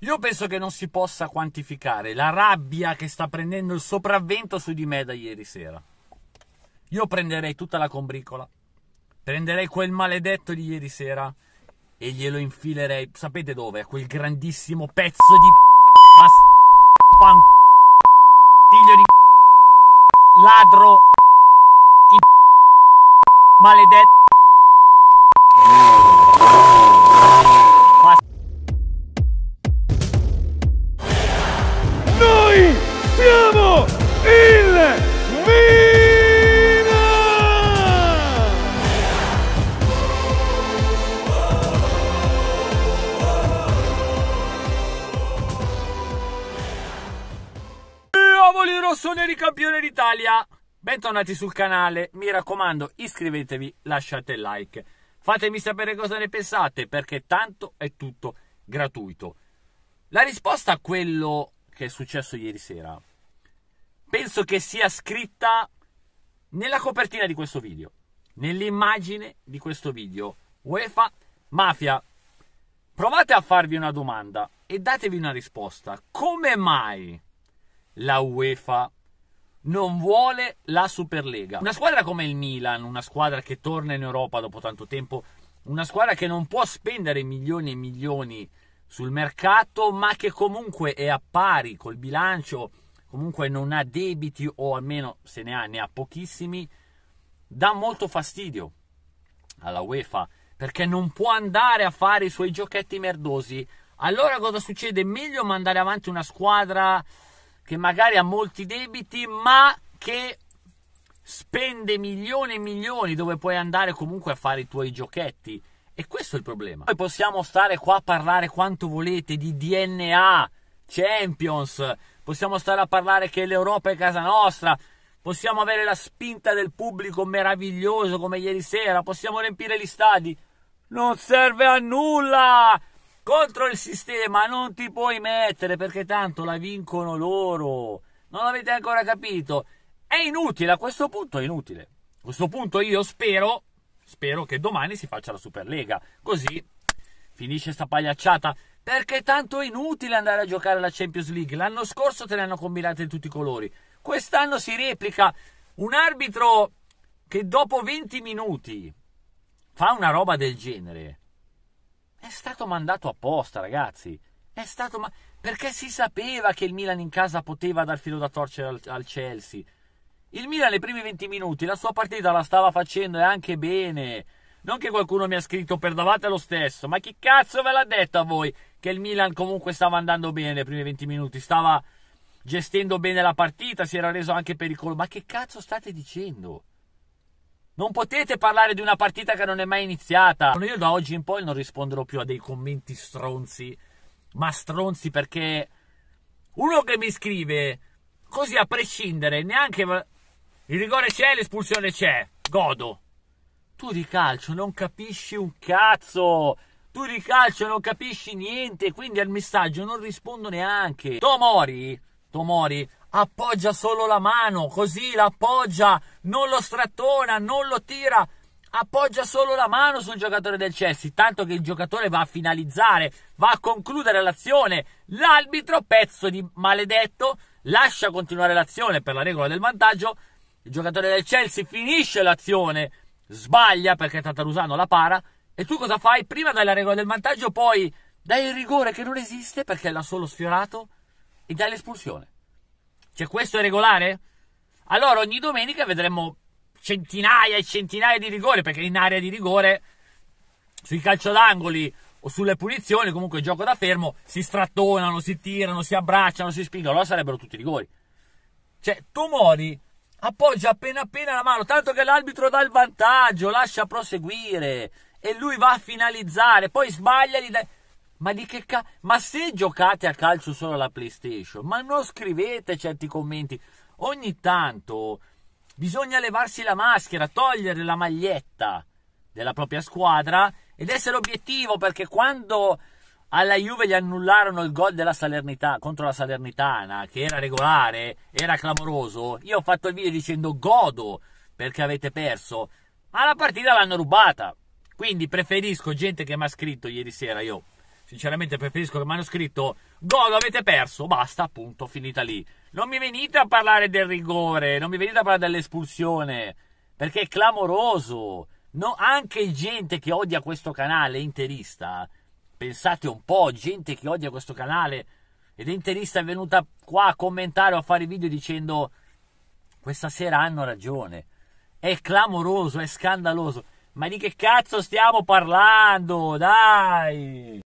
Io penso che non si possa quantificare la rabbia che sta prendendo il sopravvento su di me da ieri sera. Io prenderei tutta la combricola, prenderei quel maledetto di ieri sera e glielo infilerei, sapete dove? A quel grandissimo pezzo di p- pan figlio di p- ladro in p- maledetto di campione d'Italia! Bentornati sul canale, mi raccomando iscrivetevi, lasciate like, fatemi sapere cosa ne pensate perché tanto è tutto gratuito. La risposta a quello che è successo ieri sera penso che sia scritta nella copertina di questo video, nell'immagine di questo video. UEFA Mafia, provate a farvi una domanda e datevi una risposta. Come mai la UEFA non vuole la Superlega. Una squadra come il Milan, una squadra che torna in Europa dopo tanto tempo, una squadra che non può spendere milioni e milioni sul mercato, ma che comunque è a pari col bilancio, comunque non ha debiti o almeno se ne ha, ne ha pochissimi, dà molto fastidio alla UEFA perché non può andare a fare i suoi giochetti merdosi. Allora cosa succede? Meglio mandare avanti una squadra che magari ha molti debiti, ma che spende milioni e milioni dove puoi andare comunque a fare i tuoi giochetti. E questo è il problema. Noi possiamo stare qua a parlare quanto volete di DNA, Champions, possiamo stare a parlare che l'Europa è casa nostra, possiamo avere la spinta del pubblico meraviglioso come ieri sera, possiamo riempire gli stadi. Non serve a nulla! contro il sistema non ti puoi mettere perché tanto la vincono loro. Non l'avete ancora capito? È inutile, a questo punto è inutile. A questo punto io spero, spero che domani si faccia la Superlega, così finisce sta pagliacciata. Perché tanto è inutile andare a giocare la Champions League. L'anno scorso te ne hanno combinate di tutti i colori. Quest'anno si replica un arbitro che dopo 20 minuti fa una roba del genere è stato mandato apposta, ragazzi. È stato ma- perché si sapeva che il Milan in casa poteva dar filo da torcere al, al Chelsea. Il Milan nei primi 20 minuti la sua partita la stava facendo e anche bene. Non che qualcuno mi ha scritto per davate lo stesso, ma chi cazzo ve l'ha detto a voi che il Milan comunque stava andando bene nei primi 20 minuti, stava gestendo bene la partita, si era reso anche pericoloso. Ma che cazzo state dicendo? Non potete parlare di una partita che non è mai iniziata. Io da oggi in poi non risponderò più a dei commenti stronzi. Ma stronzi perché uno che mi scrive così a prescindere, neanche il rigore c'è, l'espulsione c'è. Godo. Tu di calcio non capisci un cazzo. Tu di calcio non capisci niente, quindi al messaggio non rispondo neanche. Tomori, Tomori appoggia solo la mano, così l'appoggia non lo strattona, non lo tira, appoggia solo la mano sul giocatore del Chelsea, tanto che il giocatore va a finalizzare, va a concludere l'azione. L'arbitro, pezzo di maledetto, lascia continuare l'azione per la regola del vantaggio. Il giocatore del Chelsea finisce l'azione, sbaglia perché Tatarusano la para. E tu cosa fai? Prima dai la regola del vantaggio, poi dai il rigore che non esiste perché l'ha solo sfiorato e dai l'espulsione. Cioè, questo è regolare? allora ogni domenica vedremo centinaia e centinaia di rigori perché in area di rigore, sui calcio d'angoli o sulle punizioni, comunque il gioco da fermo, si strattonano, si tirano, si abbracciano, si spingono, allora sarebbero tutti rigori. Cioè, Tomori appoggia appena appena la mano, tanto che l'arbitro dà il vantaggio, lascia proseguire e lui va a finalizzare, poi sbaglia gli dà... Ma di che cazzo? Ma se giocate a calcio solo alla PlayStation, ma non scrivete certi commenti ogni tanto bisogna levarsi la maschera, togliere la maglietta della propria squadra ed essere obiettivo perché quando alla Juve gli annullarono il gol della Salernità, contro la Salernitana che era regolare, era clamoroso, io ho fatto il video dicendo godo perché avete perso, ma la partita l'hanno rubata. Quindi preferisco gente che mi ha scritto ieri sera io sinceramente preferisco che mi hanno scritto gol avete perso, basta, appunto, finita lì. Non mi venite a parlare del rigore, non mi venite a parlare dell'espulsione, perché è clamoroso. No, anche gente che odia questo canale interista, pensate un po', gente che odia questo canale ed interista è venuta qua a commentare o a fare video dicendo questa sera hanno ragione. È clamoroso, è scandaloso. Ma di che cazzo stiamo parlando? Dai!